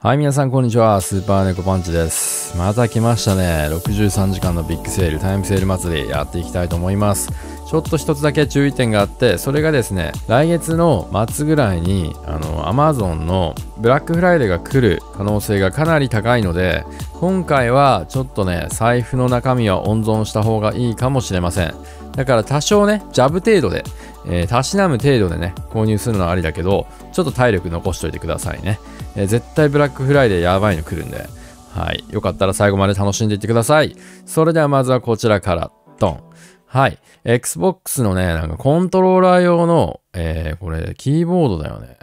はい、皆さん、こんにちは。スーパーネコパンチです。また来ましたね。63時間のビッグセール、タイムセール祭り、やっていきたいと思います。ちょっと一つだけ注意点があって、それがですね、来月の末ぐらいに、あの、Amazon のブラックフライデーが来る可能性がかなり高いので、今回はちょっとね、財布の中身は温存した方がいいかもしれません。だから多少ね、ジャブ程度で、えー、たしなむ程度でね、購入するのはありだけど、ちょっと体力残しといてくださいね。えー、絶対ブラックフライデーやばいの来るんで、はい。よかったら最後まで楽しんでいってください。それではまずはこちらから、ドン。はい。Xbox のね、なんかコントローラー用の、えー、これ、キーボードだよね。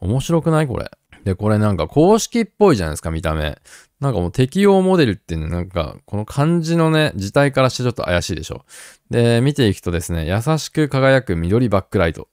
面白くないこれ。で、これなんか公式っぽいじゃないですか、見た目。なんかもう適用モデルっていうのなんか、この漢字のね、字体からしてちょっと怪しいでしょ。で、見ていくとですね、優しく輝く緑バックライト。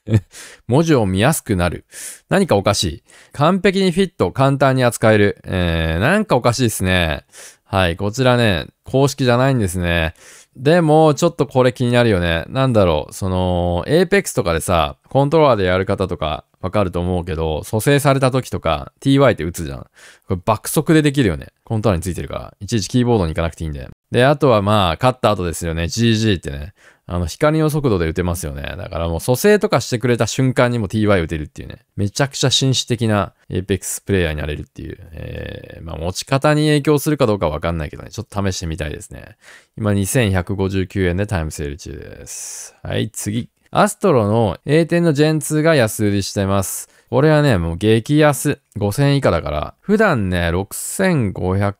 文字を見やすくなる。何かおかしい。完璧にフィット、簡単に扱える。えー、なんかおかしいですね。はい、こちらね、公式じゃないんですね。でも、ちょっとこれ気になるよね。なんだろう、その、Apex とかでさ、コントローラーでやる方とか、わかると思うけど、蘇生された時とか、ty って打つじゃん。これ爆速でできるよね。コントローラーについてるから。いちいちキーボードに行かなくていいんで。で、あとはまあ、勝った後ですよね。GG ってね。あの、光の速度で打てますよね。だからもう蘇生とかしてくれた瞬間にも TY 打てるっていうね。めちゃくちゃ紳士的な Apex プレイヤーになれるっていう。えー、まあ持ち方に影響するかどうかわかんないけどね。ちょっと試してみたいですね。今2159円でタイムセール中です。はい、次。アストロの A 点のジェン2が安売りしてます。これはね、もう激安。5000以下だから、普段ね、6500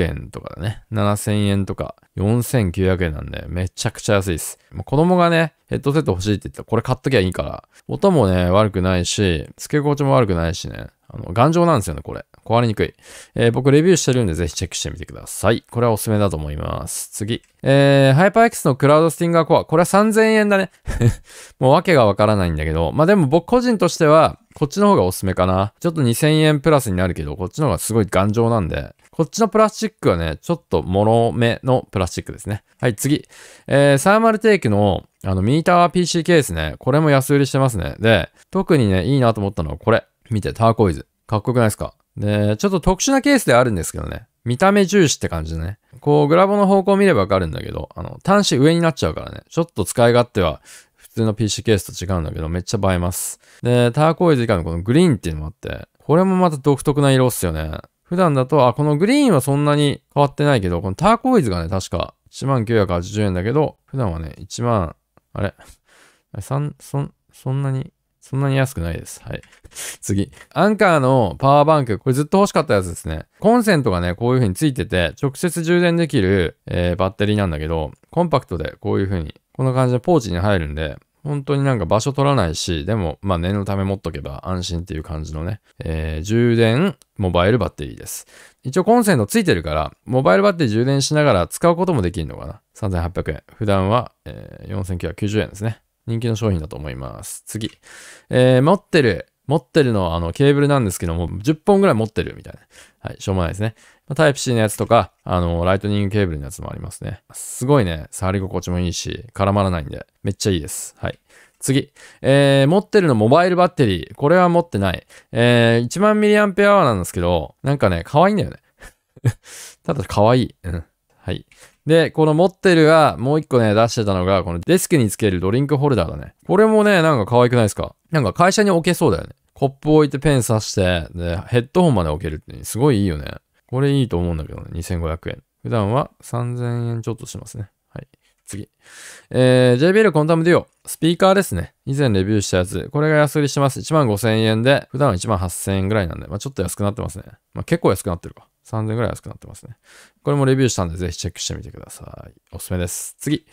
円とかだね。7000円とか、4900円なんで、めちゃくちゃ安いです。もう子供がね、ヘッドセット欲しいって言ったら、これ買っときゃいいから。音もね、悪くないし、付け心地も悪くないしね。あの、頑丈なんですよね、これ。壊れにくい。えー、僕レビューしてるんでぜひチェックしてみてください。これはおすすめだと思います。次。えー、ハイパー X のクラウドスティンガーコア。これは3000円だね。もうわけがわからないんだけど。まあ、でも僕個人としては、こっちの方がおすすめかな。ちょっと2000円プラスになるけど、こっちの方がすごい頑丈なんで。こっちのプラスチックはね、ちょっと脆めのプラスチックですね。はい、次。えー、サーマルテイクの、あの、ミニター PC ケースね。これも安売りしてますね。で、特にね、いいなと思ったのはこれ。見て、ターコイズ。かっこよくないですかで、ちょっと特殊なケースではあるんですけどね。見た目重視って感じでね。こう、グラボの方向を見ればわかるんだけど、あの、端子上になっちゃうからね。ちょっと使い勝手は普通の PC ケースと違うんだけど、めっちゃ映えます。で、ターコイズ以下のこのグリーンっていうのもあって、これもまた独特な色っすよね。普段だと、あ、このグリーンはそんなに変わってないけど、このターコイズがね、確か1980円だけど、普段はね、1万、あれ、?3、そそんなにそんなに安くないです。はい。次。アンカーのパワーバンク。これずっと欲しかったやつですね。コンセントがね、こういう風についてて、直接充電できる、えー、バッテリーなんだけど、コンパクトでこういう風に、こんな感じでポーチに入るんで、本当になんか場所取らないし、でも、まあ念のため持っとけば安心っていう感じのね、えー、充電、モバイルバッテリーです。一応コンセントついてるから、モバイルバッテリー充電しながら使うこともできるのかな。3800円。普段は、えー、4990円ですね。人気の商品だと思います。次。えー、持ってる、持ってるのあのケーブルなんですけども、10本ぐらい持ってるみたいな。はい、しょうもないですね。タイプ C のやつとか、あの、ライトニングケーブルのやつもありますね。すごいね、触り心地もいいし、絡まらないんで、めっちゃいいです。はい。次。えー、持ってるのモバイルバッテリー。これは持ってない。えー、1万 mAh なんですけど、なんかね、可愛いんだよね。ただ可愛い。うん。はい。で、この持ってるが、もう一個ね、出してたのが、このデスクにつけるドリンクホルダーだね。これもね、なんか可愛くないですかなんか会社に置けそうだよね。コップ置いてペン刺して、で、ヘッドホンまで置けるって、すごいいいよね。これいいと思うんだけどね、2500円。普段は3000円ちょっとしますね。はい。次。えー、JBL コンタムデュオ。スピーカーですね。以前レビューしたやつ。これが安売りしてます。1万5000円で、普段は1万8000円ぐらいなんで、まあちょっと安くなってますね。まあ結構安くなってるか。3000ぐらい安くなってますね。これもレビューしたんで、ぜひチェックしてみてください。おすすめです。次。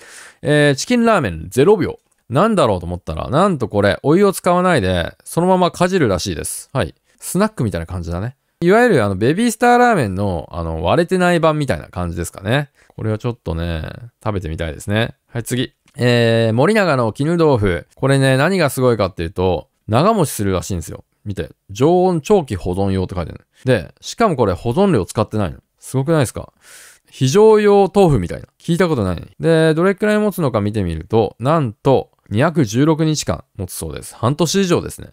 えー、チキンラーメン0秒。なんだろうと思ったら、なんとこれ、お湯を使わないで、そのままかじるらしいです。はい。スナックみたいな感じだね。いわゆるあの、ベビースターラーメンの、あの、割れてない版みたいな感じですかね。これはちょっとね、食べてみたいですね。はい、次。えー、森永の絹豆腐。これね、何がすごいかっていうと、長持ちするらしいんですよ。見て、常温長期保存用って書いてある、で、しかもこれ保存料使ってないの。すごくないですか非常用豆腐みたいな。聞いたことない、ね、で、どれくらい持つのか見てみると、なんと、216日間持つそうです。半年以上ですね。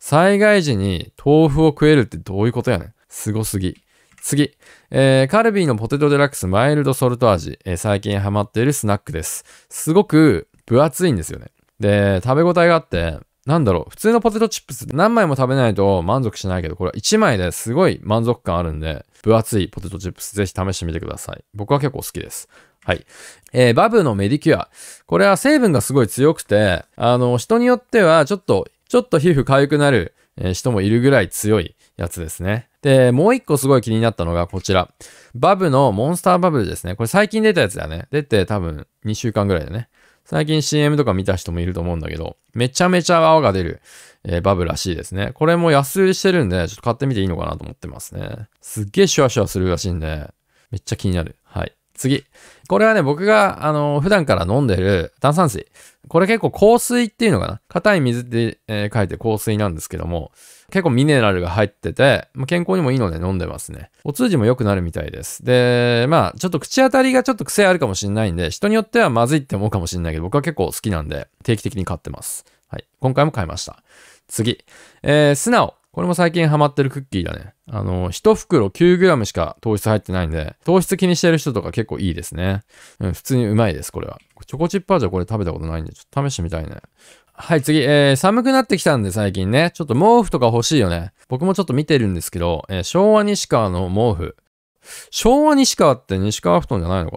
災害時に豆腐を食えるってどういうことやねん。すごすぎ。次、えー、カルビーのポテトデラックスマイルドソルト味、えー、最近ハマっているスナックです。すごく分厚いんですよね。で、食べ応えがあって、なんだろう、普通のポテトチップス何枚も食べないと満足しないけど、これは1枚ですごい満足感あるんで、分厚いポテトチップスぜひ試してみてください。僕は結構好きです。はい。えー、バブのメディキュア。これは成分がすごい強くて、あの、人によってはちょっと、ちょっと皮膚痒くなる、えー、人もいるぐらい強いやつですね。で、もう一個すごい気になったのがこちら。バブのモンスターバブルですね。これ最近出たやつだね。出て多分2週間ぐらいだね。最近 CM とか見た人もいると思うんだけど、めちゃめちゃ泡が出る、えー、バブらしいですね。これも安売りしてるんで、ちょっと買ってみていいのかなと思ってますね。すっげえシュワシュワするらしいんで、めっちゃ気になる。はい。次。これはね、僕が、あの、普段から飲んでる炭酸水。これ結構硬水っていうのかな硬い水って、えー、書いて香水なんですけども、結構ミネラルが入ってて、ま健康にもいいので飲んでますね。お通じも良くなるみたいです。で、まあ、ちょっと口当たりがちょっと癖あるかもしんないんで、人によってはまずいって思うかもしんないけど、僕は結構好きなんで、定期的に買ってます。はい。今回も買いました。次。えー、素直。これも最近ハマってるクッキーだね。あの、1袋 9g しか糖質入ってないんで、糖質気にしてる人とか結構いいですね。うん、普通にうまいです、これは。チョコチップ味はこれ食べたことないんで、ちょっと試してみたいね。はい、次、えー、寒くなってきたんで最近ね、ちょっと毛布とか欲しいよね。僕もちょっと見てるんですけど、えー、昭和西川の毛布。昭和西川って西川布団じゃないのか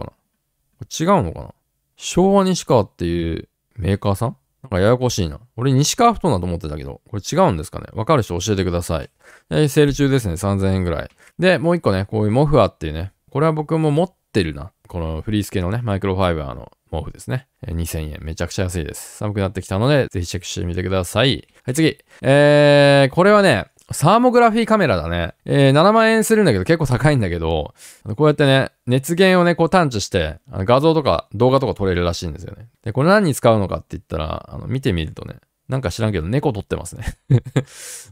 な違うのかな昭和西川っていうメーカーさんなんかややこしいな。俺、西川布団だと思ってたけど、これ違うんですかねわかる人教えてください。えー、セール中ですね。3000円ぐらい。で、もう一個ね、こういうモフアっていうね。これは僕も持ってるな。このフリース系のね、マイクロファイバーの毛布ですね。え2000円。めちゃくちゃ安いです。寒くなってきたので、ぜひチェックしてみてください。はい、次。えー、これはね、サーモグラフィーカメラだね。えー、7万円するんだけど結構高いんだけど、こうやってね、熱源をね、こう探知して、あの画像とか動画とか撮れるらしいんですよね。で、これ何に使うのかって言ったら、あの、見てみるとね、なんか知らんけど猫撮ってますね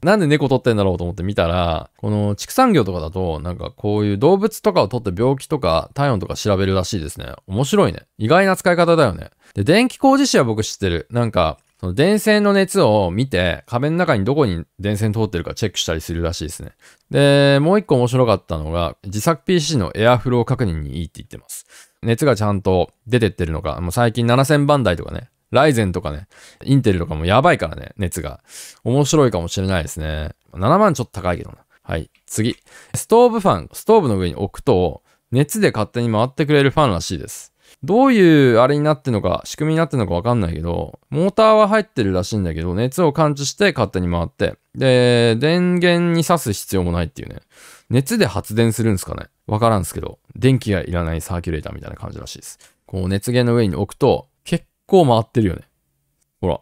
なんで猫撮ってんだろうと思って見たら、この畜産業とかだと、なんかこういう動物とかを撮って病気とか体温とか調べるらしいですね。面白いね。意外な使い方だよね。で、電気工事士は僕知ってる。なんか、その電線の熱を見て、壁の中にどこに電線通ってるかチェックしたりするらしいですね。で、もう一個面白かったのが、自作 PC のエアフロー確認にいいって言ってます。熱がちゃんと出てってるのか、もう最近7000番台とかね、ライゼンとかね、インテルとかもやばいからね、熱が。面白いかもしれないですね。7万ちょっと高いけどな。はい、次。ストーブファン、ストーブの上に置くと、熱で勝手に回ってくれるファンらしいです。どういうあれになってるのか、仕組みになってるのかわかんないけど、モーターは入ってるらしいんだけど、熱を感知して勝手に回って、で、電源に挿す必要もないっていうね。熱で発電するんですかねわからんすけど、電気がいらないサーキュレーターみたいな感じらしいです。こう熱源の上に置くと、結構回ってるよね。ほら、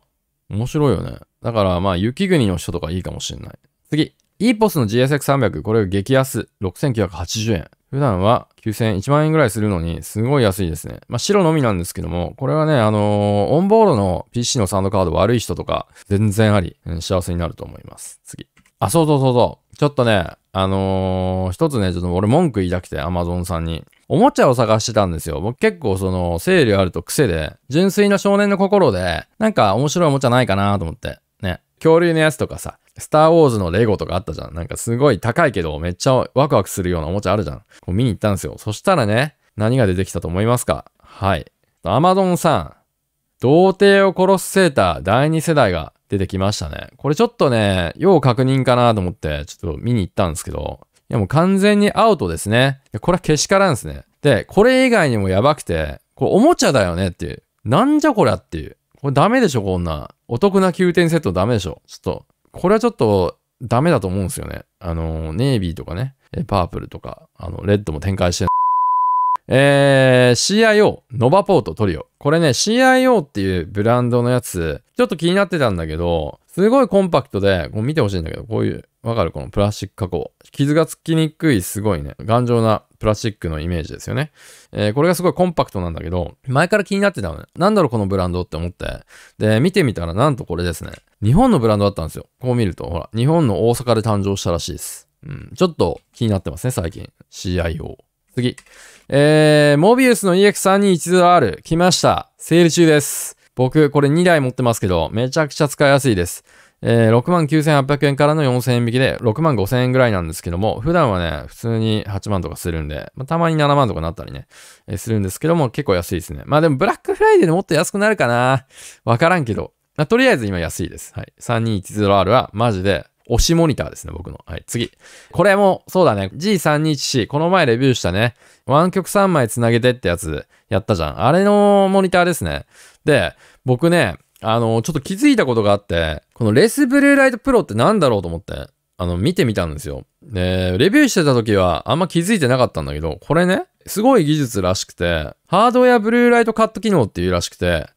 面白いよね。だからまあ、雪国の人とかいいかもしんない。次、EPOS の GSX300、これ激安、6980円。普段は9 1万円ぐらいするのに、すごい安いですね。まあ、白のみなんですけども、これはね、あのー、オンボードの PC のサウンドカード悪い人とか、全然あり、うん、幸せになると思います。次。あ、そうそうそうそう。ちょっとね、あのー、一つね、ちょっと俺文句言いたくて、Amazon さんに。おもちゃを探してたんですよ。僕結構その、整理あると癖で、純粋な少年の心で、なんか面白いおもちゃないかなと思って。ね。恐竜のやつとかさ、スター・ウォーズのレゴとかあったじゃん。なんかすごい高いけど、めっちゃワクワクするようなおもちゃあるじゃん。こう見に行ったんですよ。そしたらね、何が出てきたと思いますかはい。アマドンさん、童貞を殺すセーター第2世代が出てきましたね。これちょっとね、要確認かなと思って、ちょっと見に行ったんですけど、いやもう完全にアウトですね。これはけしからんですね。で、これ以外にもやばくて、これおもちゃだよねっていう。なんじゃこりゃっていう。これダメでしょ、こんな。お得な9点セットダメでしょ。ちょっと、これはちょっとダメだと思うんですよね。あの、ネイビーとかね、パープルとか、あの、レッドも展開してえー、CIO、ノバポートトリオ。これね、CIO っていうブランドのやつ、ちょっと気になってたんだけど、すごいコンパクトで、こう見てほしいんだけど、こういう、わかるこのプラスチック加工。傷がつきにくい、すごいね、頑丈なプラスチックのイメージですよね。えー、これがすごいコンパクトなんだけど、前から気になってたのね。なんだろうこのブランドって思って。で、見てみたらなんとこれですね。日本のブランドだったんですよ。こう見ると、ほら、日本の大阪で誕生したらしいです。うん、ちょっと気になってますね、最近。CIO。次。えー、モビウスの EX3210R 来ました。セール中です。僕、これ2台持ってますけど、めちゃくちゃ使いやすいです。えー、69,800円からの4000円引きで65,000万円ぐらいなんですけども、普段はね、普通に8万とかするんで、まあ、たまに7万とかなったりね、えー、するんですけども、結構安いですね。まあでもブラックフライデーでもっと安くなるかなわからんけど、まあ、とりあえず今安いです。はい。3210R はマジで推しモニターですね、僕の。はい、次。これも、そうだね。G321C、この前レビューしたね。湾曲3枚繋げてってやつやったじゃん。あれのモニターですね。で、僕ね、あの、ちょっと気づいたことがあって、このレスブルーライトプロって何だろうと思って、あの、見てみたんですよ。で、レビューしてた時はあんま気づいてなかったんだけど、これね、すごい技術らしくて、ハードウェアブルーライトカット機能っていうらしくて、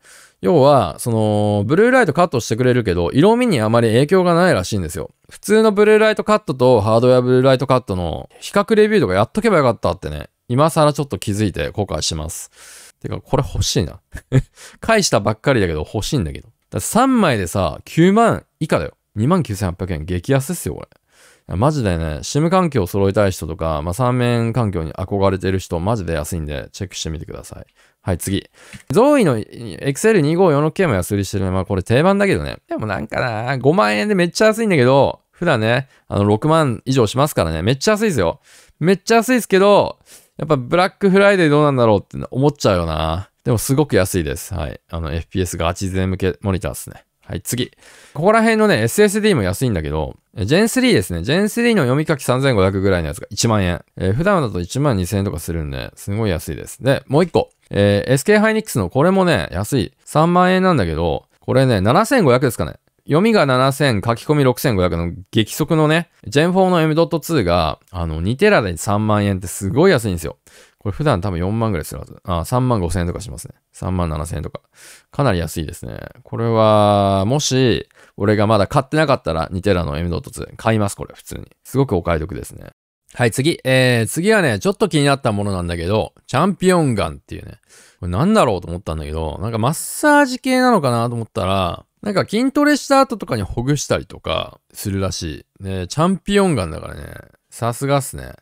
要は、その、ブルーライトカットしてくれるけど、色味にあまり影響がないらしいんですよ。普通のブルーライトカットとハードウェアブルーライトカットの比較レビューとかやっとけばよかったってね、今更ちょっと気づいて後悔します。てか、これ欲しいな。返したばっかりだけど欲しいんだけど。だ3枚でさ、9万以下だよ。29,800円。激安っすよ、これ。マジでね、SIM 環境を揃えたい人とか、まあ、3面環境に憧れてる人、マジで安いんで、チェックしてみてください。はい、次。ゾーイの XL2546K も安売りしてるね。まあ、これ定番だけどね。でもなんかな、5万円でめっちゃ安いんだけど、普段ね、あの、6万以上しますからね。めっちゃ安いですよ。めっちゃ安いですけど、やっぱブラックフライデーどうなんだろうって思っちゃうよな。でもすごく安いです。はい。あの FPS ガチ勢向けモニターですね。はい、次。ここら辺のね、SSD も安いんだけど、Gen3 ですね。Gen3 の読み書き3500ぐらいのやつが1万円。えー、普段だと1万2000円とかするんで、すごい安いです。で、もう1個。えー、SK ハイニックスのこれもね、安い。3万円なんだけど、これね、7500ですかね。読みが7000、書き込み6500の激速のね、Gen4 の M.2 が、あの、2テラで3万円ってすごい安いんですよ。これ普段多分4万ぐらいするはず。あ、3万5千円とかしますね。3万7千円とか。かなり安いですね。これは、もし、俺がまだ買ってなかったら、2テラの M.2 買います、これ、普通に。すごくお買い得ですね。はい、次。えー、次はね、ちょっと気になったものなんだけど、チャンピオンガンっていうね。これなんだろうと思ったんだけど、なんかマッサージ系なのかなと思ったら、なんか筋トレした後とかにほぐしたりとかするらしい。ねチャンピオンガンだからね。さすがっすね。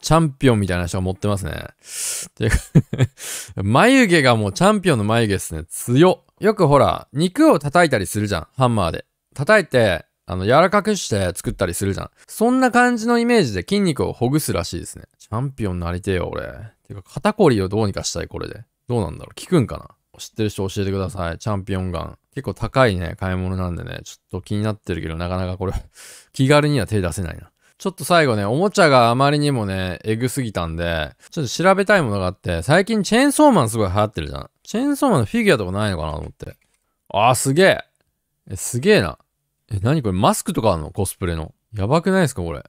チャンピオンみたいな人が持ってますね。てか 眉毛がもうチャンピオンの眉毛っすね。強っ。よくほら、肉を叩いたりするじゃん。ハンマーで。叩いて、あの、柔らかくして作ったりするじゃん。そんな感じのイメージで筋肉をほぐすらしいですね。チャンピオンになりてえよ、俺。てか、肩こりをどうにかしたい、これで。どうなんだろう効くんかな知ってる人教えてください。チャンピオンガン。結構高いね、買い物なんでね、ちょっと気になってるけど、なかなかこれ 気軽には手出せないな。ちょっと最後ね、おもちゃがあまりにもね、エグすぎたんで、ちょっと調べたいものがあって、最近チェーンソーマンすごい流行ってるじゃん。チェーンソーマンのフィギュアとかないのかなと思って。あー、すげええ、すげえな。え、なにこれマスクとかあるのコスプレの。やばくないですかこれ。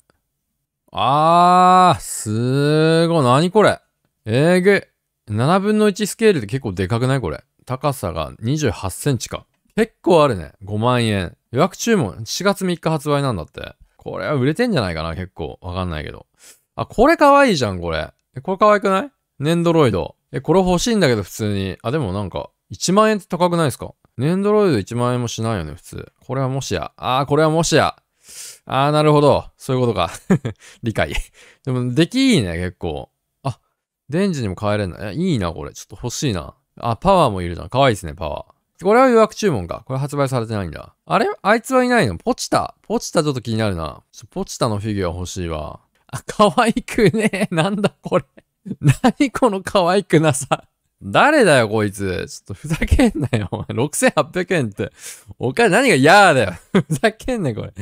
あー、すーごい。なにこれえー、ぐ。7分の1スケールで結構でかくないこれ。高さが28センチか。結構あるね。5万円。予約注文、4月3日発売なんだって。これは売れてんじゃないかな、結構。わかんないけど。あ、これかわいいじゃん、これ。え、これかわいくないネンドロイド。え、これ欲しいんだけど、普通に。あ、でもなんか、1万円って高くないですかネンドロイド1万円もしないよね、普通。これはもしや。あー、これはもしや。あー、なるほど。そういうことか。理解。でも、出来いいね、結構。あ、電池にも変えれんな。いや、いいな、これ。ちょっと欲しいな。あ、パワーもいるじゃん。かわいいですね、パワー。これは予約注文か。これ発売されてないんだ。あれあいつはいないのポチタ。ポチタちょっと気になるな。ポチタのフィギュア欲しいわ。あ、可愛くねえ。なんだこれ。何この可愛くなさ。誰だよ、こいつ。ちょっとふざけんなよ。お前、6800円って。おか、何が嫌だよ。ふざけんなよ、これ。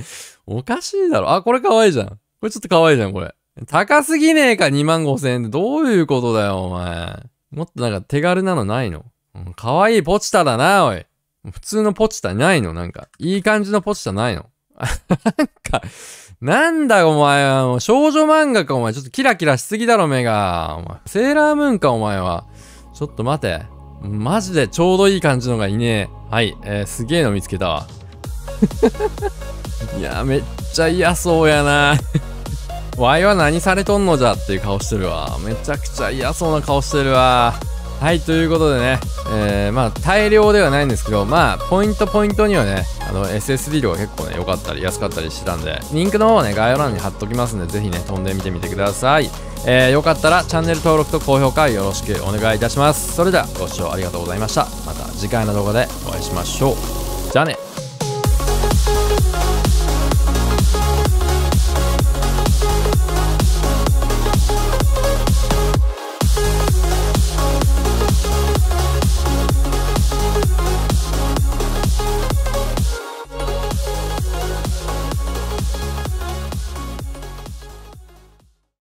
おかしいだろ。あ、これ可愛いじゃん。これちょっと可愛いじゃん、これ。高すぎねえか、2万5千円って。どういうことだよ、お前。もっとなんか手軽なのないのうん、かわいいポチタだな、おい。普通のポチタないのなんか、いい感じのポチタないの なんか、なんだお前は、少女漫画かお前、ちょっとキラキラしすぎだろ目が。お前、セーラームーンかお前は。ちょっと待て。マジでちょうどいい感じのがいねえ。はい、えー、すげえの見つけたわ。いや、めっちゃ嫌そうやな。わいは何されとんのじゃっていう顔してるわ。めちゃくちゃ嫌そうな顔してるわ。はいということでね、えー、まあ大量ではないんですけどまあポイントポイントにはねあの SSD 量が結構ね良かったり安かったりしてたんでリンクの方はね概要欄に貼っときますんでぜひね飛んでみてみてください、えー、よかったらチャンネル登録と高評価よろしくお願いいたしますそれではご視聴ありがとうございましたまた次回の動画でお会いしましょうじゃあね